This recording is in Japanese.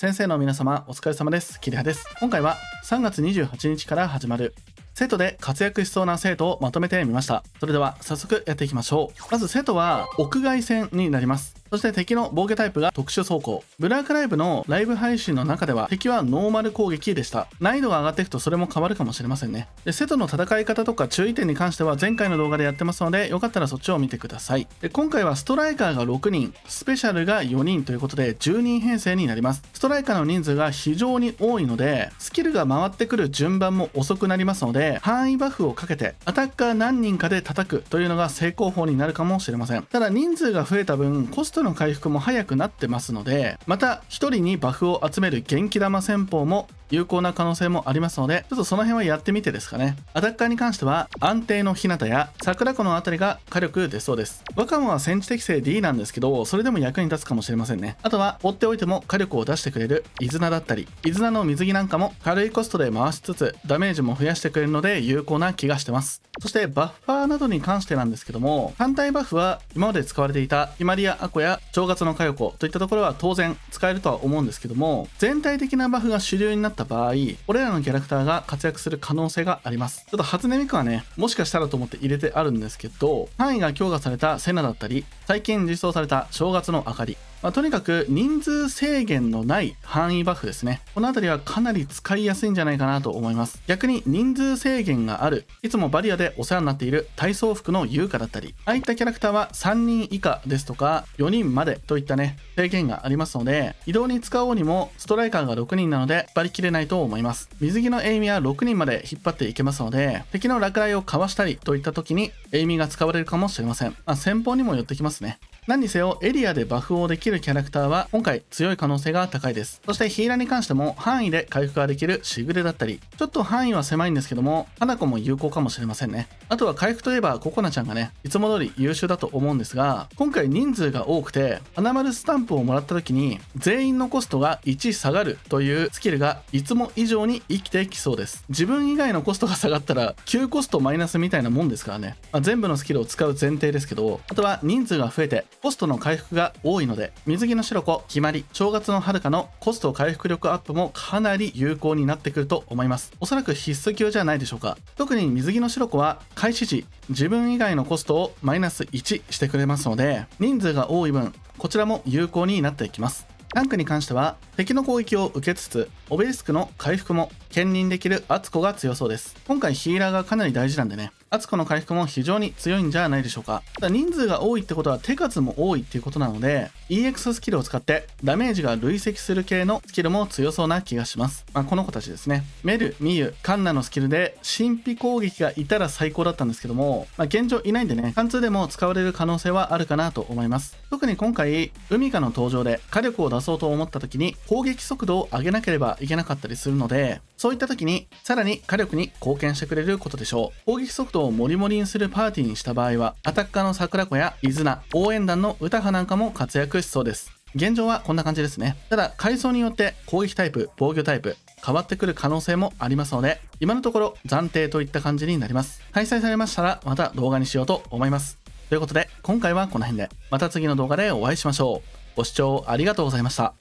先生の皆様お疲れ様です桐葉です今回は3月28日から始まる生徒で活躍しそうな生徒をまとめてみましたそれでは早速やっていきましょうまず生徒は屋外戦になりますそして敵の防御タイプが特殊走行。ブラークライブのライブ配信の中では敵はノーマル攻撃でした。難易度が上がっていくとそれも変わるかもしれませんね。で、瀬戸の戦い方とか注意点に関しては前回の動画でやってますので、よかったらそっちを見てください。で、今回はストライカーが6人、スペシャルが4人ということで10人編成になります。ストライカーの人数が非常に多いので、スキルが回ってくる順番も遅くなりますので、範囲バフをかけて、アタッカー何人かで叩くというのが成功法になるかもしれません。ただ人数が増えた分、コストトの回復も早くなってますのでまた1人にバフを集める元気玉戦法も有効な可能性もありますので、ちょっとその辺はやってみてですかね。アタッカーに関しては、安定の日向や桜子のあたりが火力出そうです。若者は戦地適正 D なんですけど、それでも役に立つかもしれませんね。あとは、追っておいても火力を出してくれるイズナだったり、イズナの水着なんかも軽いコストで回しつつ、ダメージも増やしてくれるので有効な気がしてます。そして、バッファーなどに関してなんですけども、反対バフは今まで使われていたヒマリアアコや正月の火力といったところは当然使えるとは思うんですけども、全体的なバフが主流になったった場合、これらのキャラクターが活躍する可能性があります。ちょっと初音ミクはね、もしかしたらと思って入れてあるんですけど、範囲が強化されたセナだったり、最近実装された正月の明かり、まあ、とにかく人数制限のない範囲バフですね。この辺りはかなり使いやすいんじゃないかなと思います。逆に人数制限がある、いつもバリアでお世話になっている体操服の優香だったり、ああいったキャラクターは3人以下ですとか、4人までといったね、制限がありますので、移動に使おうにもストライカーが6人なので、張り切れないと思います。水着のエイミは6人まで引っ張っていけますので、敵の落雷をかわしたりといった時に、エイミが使われるかもしれません。まあ、先方にもよってきますね。何にせよエリアでバフをできるキャラクターは今回強い可能性が高いですそしてヒーラーに関しても範囲で回復ができるしぐれだったりちょっと範囲は狭いんですけども花子も有効かもしれませんねあとは回復といえばココナちゃんがねいつも通り優秀だと思うんですが今回人数が多くて花丸スタンプをもらった時に全員のコストが1下がるというスキルがいつも以上に生きてきそうです自分以外のコストが下がったら9コストマイナスみたいなもんですからね、まあ、全部のスキルを使う前提ですけどあとは人数が増えてコストの回復が多いので水着の白子決まり正月の遥かのコスト回復力アップもかなり有効になってくると思いますおそらく必須級じゃないでしょうか特に水着の白子は開始時自分以外のコストをマイナス1してくれますので人数が多い分こちらも有効になってきますタンクに関しては敵の攻撃を受けつつ、オベリスクの回復も兼任できるアツコが強そうです。今回ヒーラーがかなり大事なんでね、アツコの回復も非常に強いんじゃないでしょうか。ただ人数が多いってことは手数も多いっていうことなので、EX スキルを使ってダメージが累積する系のスキルも強そうな気がします。まあ、この子たちですね。メル、ミユ、カンナのスキルで神秘攻撃がいたら最高だったんですけども、まあ、現状いないんでね、貫通でも使われる可能性はあるかなと思います。特に今回、海ミカの登場で火力を出そうと思った時に攻撃速度を上げなければいけなかったりするので、そういった時にさらに火力に貢献してくれることでしょう。攻撃速度をモリモリにするパーティーにした場合は、アタッカーの桜子やイズナ、応援団の歌派なんかも活躍しそうです。現状はこんな感じですね。ただ、階層によって攻撃タイプ、防御タイプ、変わってくる可能性もありますので、今のところ暫定といった感じになります。開催されましたら、また動画にしようと思います。ということで、今回はこの辺で、また次の動画でお会いしましょう。ご視聴ありがとうございました。